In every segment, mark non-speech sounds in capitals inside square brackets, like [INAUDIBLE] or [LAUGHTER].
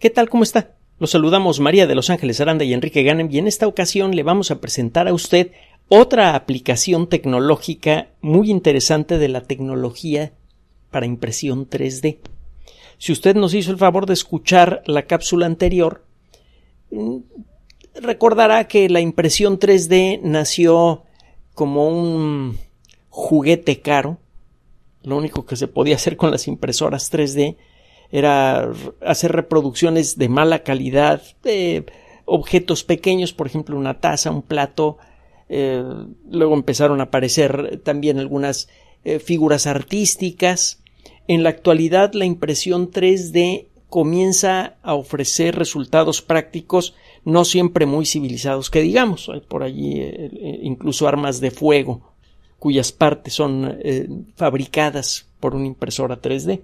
¿Qué tal? ¿Cómo está? Los saludamos María de Los Ángeles Aranda y Enrique Ganem y en esta ocasión le vamos a presentar a usted otra aplicación tecnológica muy interesante de la tecnología para impresión 3D. Si usted nos hizo el favor de escuchar la cápsula anterior, mm, recordará que la impresión 3D nació como un juguete caro. Lo único que se podía hacer con las impresoras 3D era hacer reproducciones de mala calidad de objetos pequeños, por ejemplo, una taza, un plato. Eh, luego empezaron a aparecer también algunas eh, figuras artísticas. En la actualidad, la impresión 3D comienza a ofrecer resultados prácticos no siempre muy civilizados, que digamos, hay por allí eh, incluso armas de fuego cuyas partes son fabricadas por una impresora 3D.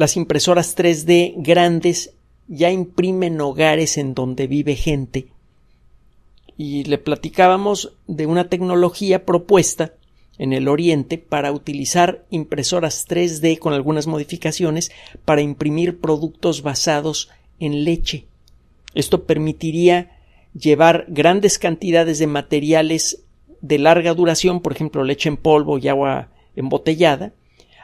Las impresoras 3D grandes ya imprimen hogares en donde vive gente. Y le platicábamos de una tecnología propuesta en el Oriente para utilizar impresoras 3D con algunas modificaciones para imprimir productos basados en leche. Esto permitiría llevar grandes cantidades de materiales de larga duración, por ejemplo leche en polvo y agua embotellada,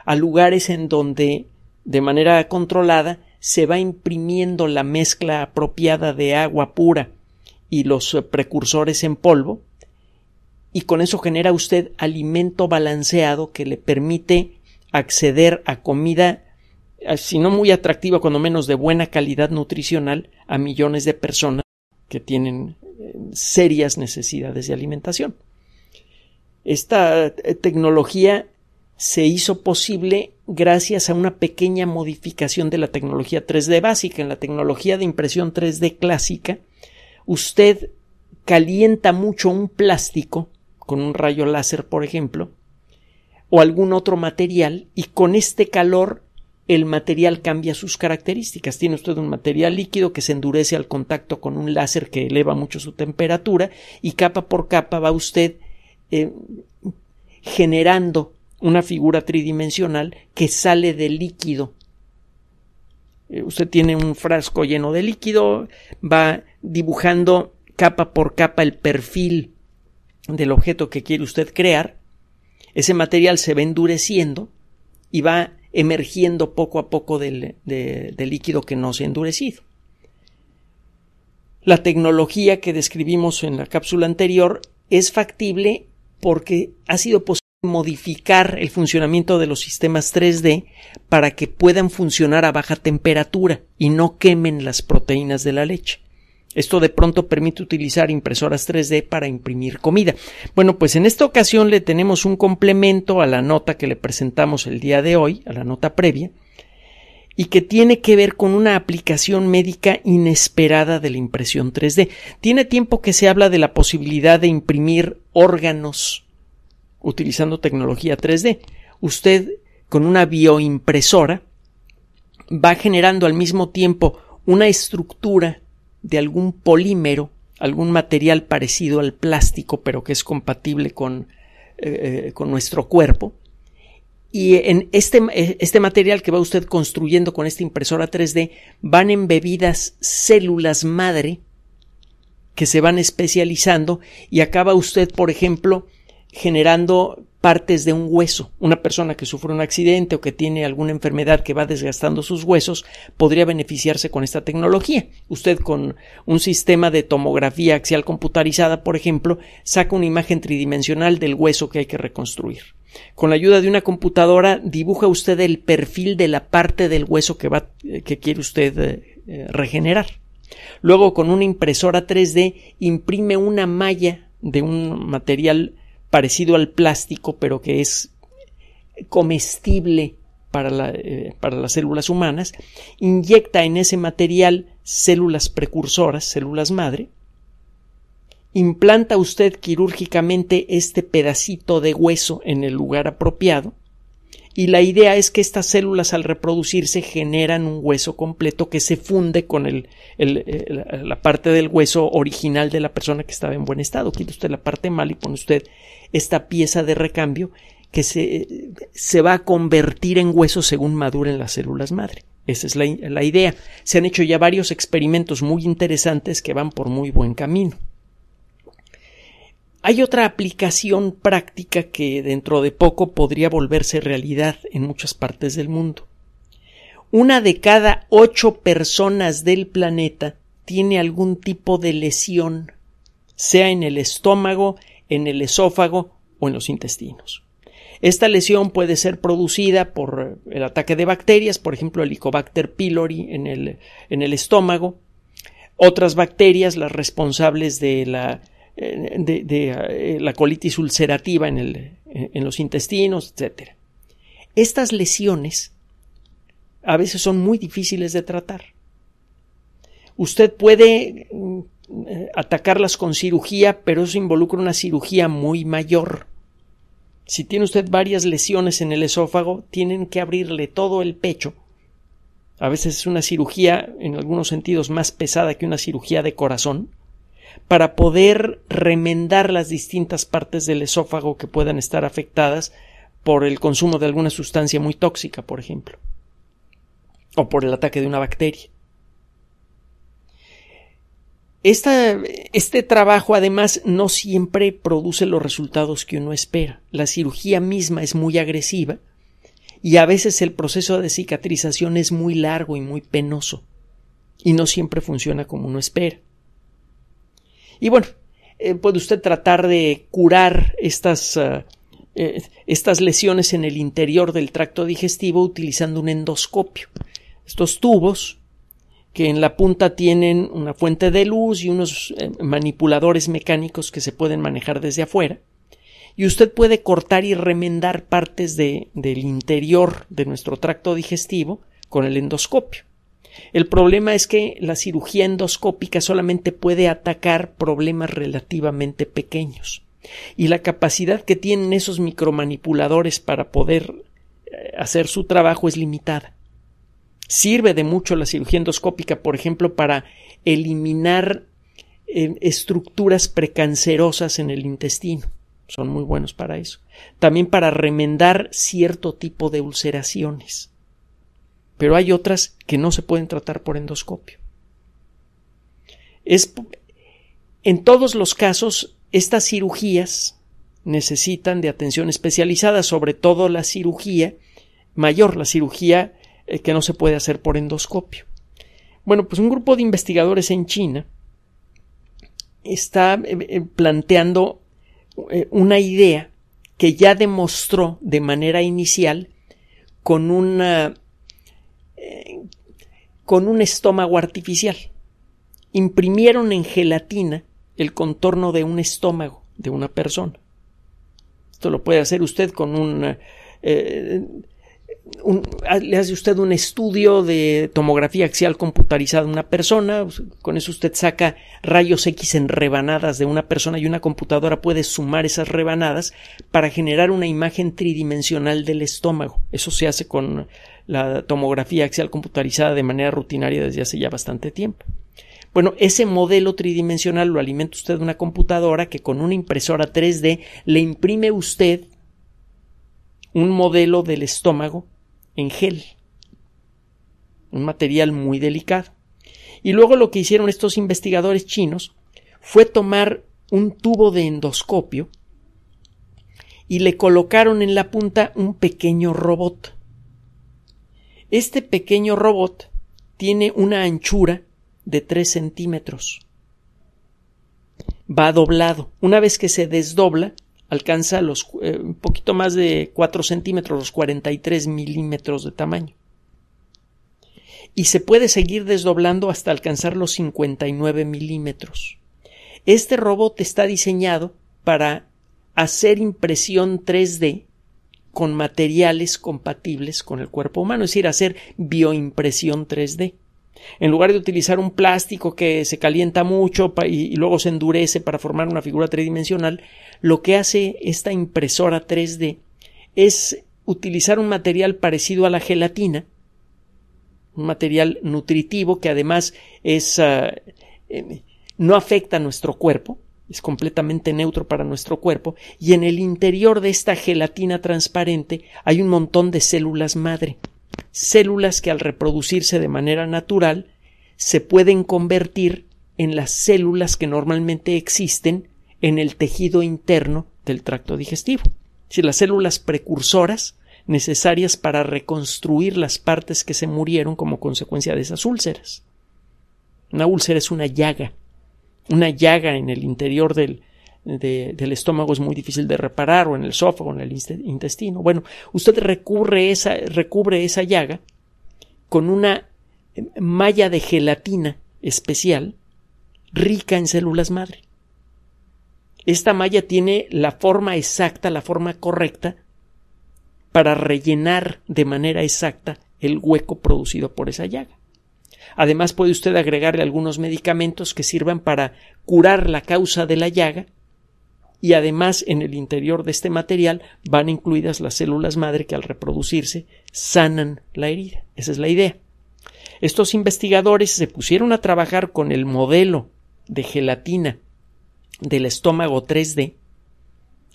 a lugares en donde de manera controlada se va imprimiendo la mezcla apropiada de agua pura y los eh, precursores en polvo y con eso genera usted alimento balanceado que le permite acceder a comida eh, si no muy atractiva, cuando menos de buena calidad nutricional a millones de personas que tienen eh, serias necesidades de alimentación. Esta tecnología se hizo posible gracias a una pequeña modificación de la tecnología 3D básica. En la tecnología de impresión 3D clásica, usted calienta mucho un plástico con un rayo láser, por ejemplo, o algún otro material, y con este calor el material cambia sus características. Tiene usted un material líquido que se endurece al contacto con un láser que eleva mucho su temperatura y capa por capa va usted eh, generando una figura tridimensional que sale del líquido. Eh, usted tiene un frasco lleno de líquido, va dibujando capa por capa el perfil del objeto que quiere usted crear, ese material se va endureciendo y va emergiendo poco a poco del, líquido que no se ha endurecido. La tecnología que describimos en la cápsula anterior es factible porque ha sido posible modificar el funcionamiento de los sistemas 3D para que puedan funcionar a baja temperatura y no quemen las proteínas de la leche. Esto de pronto permite utilizar impresoras 3D para imprimir comida. Bueno, pues en esta ocasión le tenemos un complemento a la nota que le presentamos el día de hoy, a la nota previa, y que tiene que ver con una aplicación médica inesperada de la impresión 3D. Tiene tiempo que se habla de la posibilidad de imprimir órganos utilizando tecnología 3D. Usted con una bioimpresora va generando al mismo tiempo una estructura de algún polímero, algún material parecido al plástico, pero que es compatible con, eh, eh, nuestro cuerpo. Y en este, este material que va usted construyendo con esta impresora 3D van embebidas células madre que se van especializando y acaba usted, por ejemplo, generando partes de un hueso. Una persona que sufre un accidente o que tiene alguna enfermedad que va desgastando sus huesos podría beneficiarse con esta tecnología. Usted con un sistema de tomografía axial computarizada, por ejemplo, saca una imagen tridimensional del hueso que hay que reconstruir. Con la ayuda de una computadora dibuja usted el perfil de la parte del hueso que, va, eh, que quiere usted eh, eh, regenerar. Luego con una impresora 3D imprime una malla de un material parecido al plástico, pero que es comestible para, eh, para, las células humanas, inyecta en ese material células precursoras, células madre, implanta usted quirúrgicamente este pedacito de hueso en el lugar apropiado, y la idea es que estas células al reproducirse generan un hueso completo que se funde con la parte del hueso original de la persona que estaba en buen estado. Quita usted la parte mal y pone usted esta pieza de recambio que se, se va a convertir en hueso según maduren las células madre. Esa es la idea. Se han hecho ya varios experimentos muy interesantes que van por muy buen camino. Hay otra aplicación práctica que dentro de poco podría volverse realidad en muchas partes del mundo. Una de cada ocho personas del planeta tiene algún tipo de lesión, sea en el estómago, en el esófago o en los intestinos. Esta lesión puede ser producida por eh, el ataque de bacterias, por ejemplo, el Helicobacter pylori en el, en el estómago, otras bacterias, las responsables de la eh, de, eh, la colitis ulcerativa en, en los intestinos, etc. Estas lesiones a veces son muy difíciles de tratar. Usted puede mm, atacarlas con cirugía, pero eso involucra una cirugía muy mayor. Si tiene usted varias lesiones en el esófago, tienen que abrirle todo el pecho. A veces es una cirugía, en algunos sentidos, más pesada que una cirugía de corazón, para poder remendar las distintas partes del esófago que puedan estar afectadas por el consumo de alguna sustancia muy tóxica, por ejemplo, o por el ataque de una bacteria. este trabajo además no siempre produce los resultados que uno espera. La cirugía misma es muy agresiva y a veces el proceso de cicatrización es muy largo y muy penoso y no siempre funciona como uno espera. Y bueno, eh, puede usted tratar de curar estas, ah, eh, estas lesiones en el interior del tracto digestivo utilizando un endoscopio. Estos tubos que en la punta tienen una fuente de luz y unos eh, manipuladores mecánicos que se pueden manejar desde afuera. Y usted puede cortar y remendar partes de, del interior de nuestro tracto digestivo con el endoscopio. El problema es que la cirugía endoscópica solamente puede atacar problemas relativamente pequeños. Y la capacidad que tienen esos micromanipuladores para poder eh, hacer su trabajo es limitada. Sirve de mucho la cirugía endoscópica, por ejemplo, para eliminar eh, estructuras precancerosas en el intestino. Son muy buenos para eso. También para remendar cierto tipo de ulceraciones pero hay otras que no se pueden tratar por endoscopio. en todos los casos, estas cirugías necesitan de atención especializada, sobre todo la cirugía mayor, la cirugía eh, que no se puede hacer por endoscopio. Bueno, pues un grupo de investigadores en China está eh, eh, planteando una idea que ya demostró de manera inicial con una con un estómago artificial. Imprimieron en gelatina el contorno de un estómago de una persona. Esto lo puede hacer usted con un eh, le hace usted un estudio de tomografía axial computarizada a una persona, con eso usted saca rayos X en rebanadas de una persona y una computadora puede sumar esas rebanadas para generar una imagen tridimensional del estómago. Eso se hace con la tomografía axial computarizada de manera rutinaria desde hace ya bastante tiempo. Bueno, ese modelo tridimensional lo alimenta usted de una computadora que con una impresora 3D le imprime usted un modelo del estómago en gel, un material muy delicado. Y luego lo que hicieron estos investigadores chinos fue tomar un tubo de endoscopio y le colocaron en la punta un pequeño robot. Este pequeño robot tiene una anchura de 3 centímetros. Va doblado. Una vez que se desdobla, alcanza los eh, un poquito más de 4 centímetros, los 43 milímetros de tamaño. Y se puede seguir desdoblando hasta alcanzar los 59 milímetros. Este robot está diseñado para hacer impresión 3D con materiales compatibles con el cuerpo humano, es decir, hacer bioimpresión 3D. En lugar de utilizar un plástico que se calienta mucho y, luego se endurece para formar una figura tridimensional, lo que hace esta impresora 3D es utilizar un material parecido a la gelatina, un material nutritivo que además es, ah, eh, no afecta a nuestro cuerpo, es completamente neutro para nuestro cuerpo, y en el interior de esta gelatina transparente hay un montón de células madre células que al reproducirse de manera natural se pueden convertir en las células que normalmente existen en el tejido interno del tracto digestivo. Si las células precursoras necesarias para reconstruir las partes que se murieron como consecuencia de esas úlceras. Una úlcera es una llaga, una llaga en el interior del del estómago es muy difícil de reparar o en el esófago, en el intestino. Bueno, usted recurre esa, recubre esa llaga con una eh, malla de gelatina especial rica en células madre. Esta malla tiene la forma exacta, la forma correcta para rellenar de manera exacta el hueco producido por esa llaga. Además puede usted agregarle algunos medicamentos que sirvan para curar la causa de la llaga y además en el interior de este material van incluidas las células madre que al reproducirse sanan la herida. Esa es la idea. Estos investigadores se pusieron a trabajar con el modelo de gelatina del estómago 3D,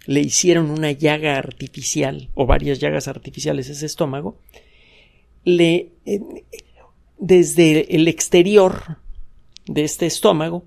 le hicieron una llaga artificial o varias llagas artificiales a ese estómago, eh, desde el exterior de este estómago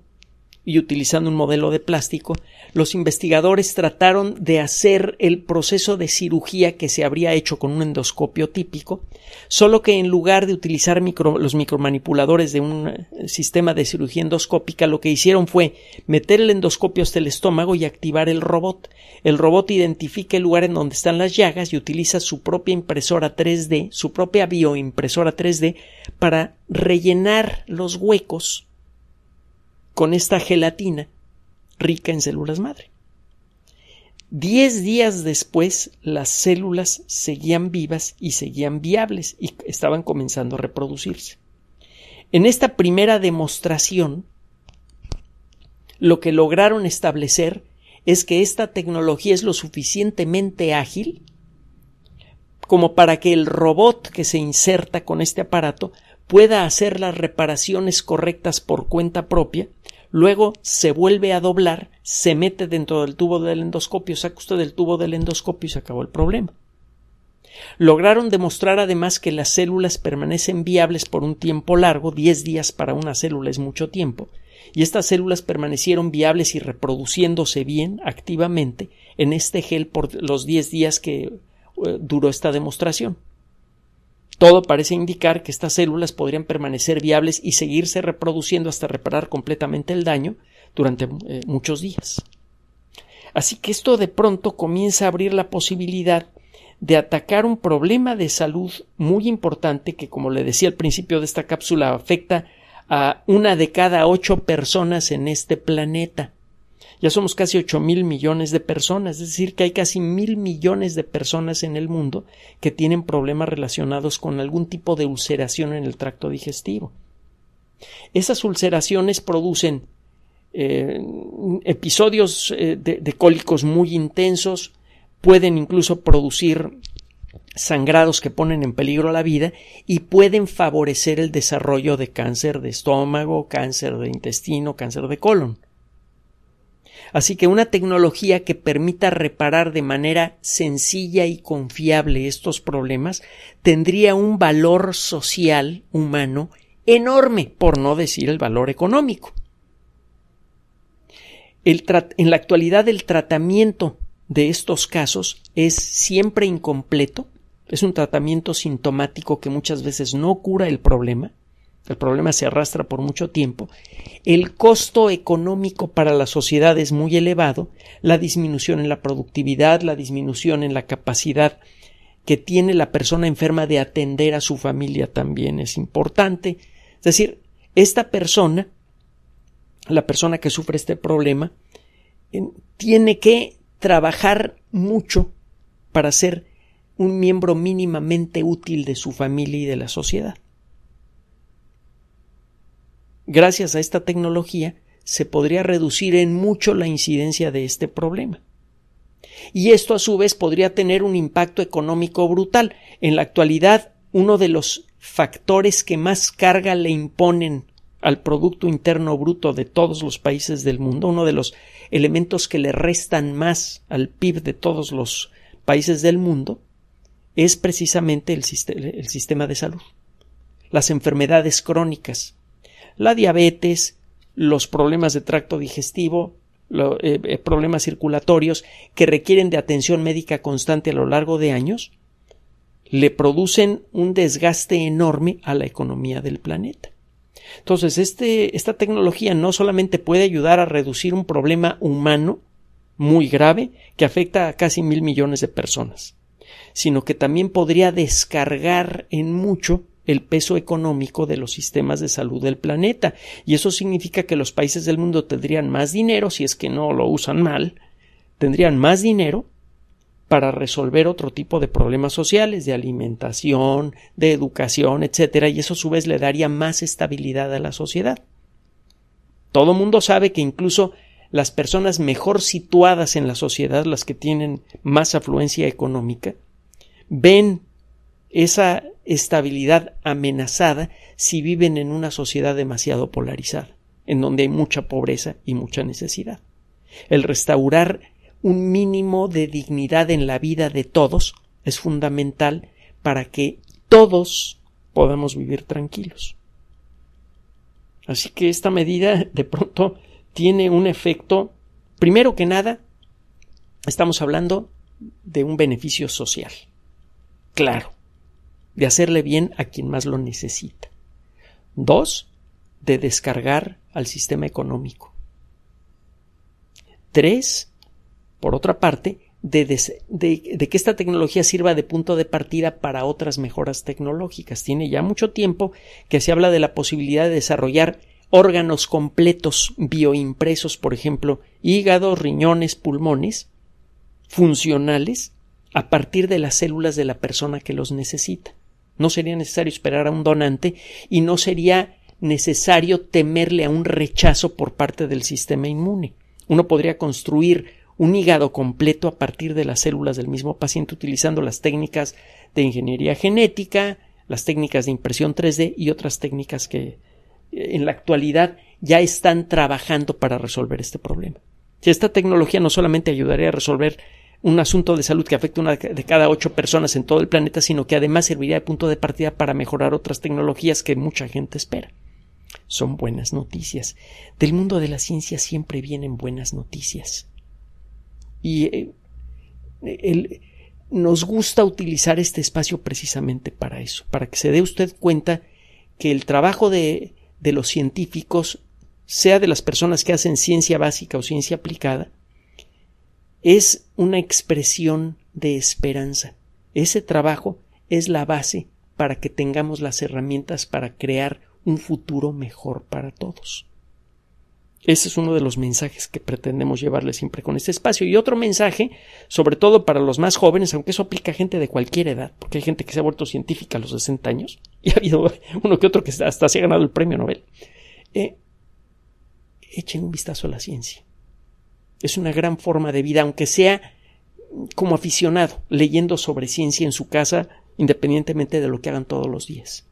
y utilizando un modelo de plástico, los investigadores trataron de hacer el proceso de cirugía que se habría hecho con un endoscopio típico, solo que en lugar de utilizar los micromanipuladores de un eh, sistema de cirugía endoscópica, lo que hicieron fue meter el endoscopio hasta el estómago y activar el robot. El robot identifica el lugar en donde están las llagas y utiliza su propia impresora 3D, su propia bioimpresora 3D, para rellenar los huecos con esta gelatina rica en células madre. Diez días después las células seguían vivas y seguían viables y estaban comenzando a reproducirse. En esta primera demostración, lo que lograron establecer es que esta tecnología es lo suficientemente ágil como para que el robot que se inserta con este aparato pueda hacer las reparaciones correctas por cuenta propia luego se vuelve a doblar, se mete dentro del tubo del endoscopio, saca usted del tubo del endoscopio y se acabó el problema. Lograron demostrar además que las células permanecen viables por un tiempo largo, 10 días para una célula es mucho tiempo, y estas células permanecieron viables y reproduciéndose bien activamente en este gel por los 10 días que eh, duró esta demostración. Todo parece indicar que estas células podrían permanecer viables y seguirse reproduciendo hasta reparar completamente el daño durante eh, muchos días. Así que esto de pronto comienza a abrir la posibilidad de atacar un problema de salud muy importante que, como le decía al principio de esta cápsula, afecta a una de cada ocho personas en este planeta. Ya somos casi 8 mil millones de personas, es decir, que hay casi mil millones de personas en el mundo que tienen problemas relacionados con algún tipo de ulceración en el tracto digestivo. Esas ulceraciones producen eh, episodios eh, de cólicos muy intensos, pueden incluso producir sangrados que ponen en peligro la vida y pueden favorecer el desarrollo de cáncer de estómago, cáncer de intestino, cáncer de colon. Así que una tecnología que permita reparar de manera sencilla y confiable estos problemas tendría un valor social humano enorme, por no decir el valor económico. en la actualidad el tratamiento de estos casos es siempre incompleto, es un tratamiento sintomático que muchas veces no cura el problema, el problema se arrastra por mucho tiempo, el costo económico para la sociedad es muy elevado, la disminución en la productividad, la disminución en la capacidad que tiene la persona enferma de atender a su familia también es importante. Es decir, esta persona, la persona que sufre este problema, eh, tiene que trabajar mucho para ser un miembro mínimamente útil de su familia y de la sociedad gracias a esta tecnología, se podría reducir en mucho la incidencia de este problema. Y esto a su vez podría tener un impacto económico brutal. En la actualidad, uno de los factores que más carga le imponen al Producto Interno Bruto de todos los países del mundo, uno de los elementos que le restan más al PIB de todos los países del mundo, es precisamente el, sistema de salud, las enfermedades crónicas, la diabetes, los problemas de tracto digestivo, eh, eh, problemas circulatorios que requieren de atención médica constante a lo largo de años, le producen un desgaste enorme a la economía del planeta. Entonces, este, esta tecnología no solamente puede ayudar a reducir un problema humano muy grave que afecta a casi mil millones de personas, sino que también podría descargar en mucho el peso económico de los sistemas de salud del planeta. Y eso significa que los países del mundo tendrían más dinero, si es que no lo usan mal, tendrían más dinero para resolver otro tipo de problemas sociales, de alimentación, de educación, etc. y eso a su vez le daría más estabilidad a la sociedad. Todo mundo sabe que incluso las personas mejor situadas en la sociedad, las que tienen más afluencia económica, ven esa estabilidad amenazada si viven en una sociedad demasiado polarizada, en donde hay mucha pobreza y mucha necesidad. El restaurar un mínimo de dignidad en la vida de todos es fundamental para que todos podamos vivir tranquilos. Así que esta medida de pronto tiene un efecto, primero que nada, estamos hablando de un beneficio social. Claro de hacerle bien a quien más lo necesita. Dos, de descargar al sistema económico. Tres, por otra parte, de, que esta tecnología sirva de punto de partida para otras mejoras tecnológicas. Tiene ya mucho tiempo que se habla de la posibilidad de desarrollar órganos completos bioimpresos, por ejemplo, hígados, riñones, pulmones, funcionales, a partir de las células de la persona que los necesita. No sería necesario esperar a un donante y no sería necesario temerle a un rechazo por parte del sistema inmune. Uno podría construir un hígado completo a partir de las células del mismo paciente utilizando las técnicas de ingeniería genética, las técnicas de impresión 3D y otras técnicas que eh, en la actualidad ya están trabajando para resolver este problema. Si esta tecnología no solamente ayudaría a resolver un asunto de salud que afecta a una de cada ocho personas en todo el planeta, sino que además serviría de punto de partida para mejorar otras tecnologías que mucha gente espera. Son buenas noticias. Del mundo de la ciencia siempre vienen buenas noticias. Y eh, nos gusta utilizar este espacio precisamente para eso, para que se dé usted cuenta que el trabajo de los científicos, sea de las personas que hacen ciencia básica o ciencia aplicada, es una expresión de esperanza. Ese trabajo es la base para que tengamos las herramientas para crear un futuro mejor para todos. Ese es uno de los mensajes que pretendemos llevarle siempre con este espacio. Y otro mensaje, sobre todo para los más jóvenes, aunque eso aplica a gente de cualquier edad, porque hay gente que se ha vuelto científica a los 60 años, [LAUGHS] y ha habido uno que otro que hasta se ha ganado el premio Nobel. Eh, echen un vistazo a la ciencia. Es una gran forma de vida, aunque sea como aficionado, leyendo sobre ciencia en su casa, independientemente de lo que hagan todos los días.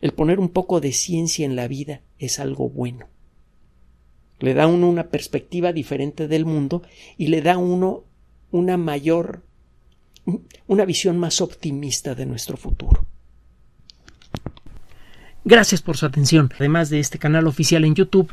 El poner un poco de ciencia en la vida es algo bueno. Le da a uno una perspectiva diferente del mundo y le da a uno una mayor, una visión más optimista de nuestro futuro. Gracias por su atención. Además de este canal oficial en YouTube,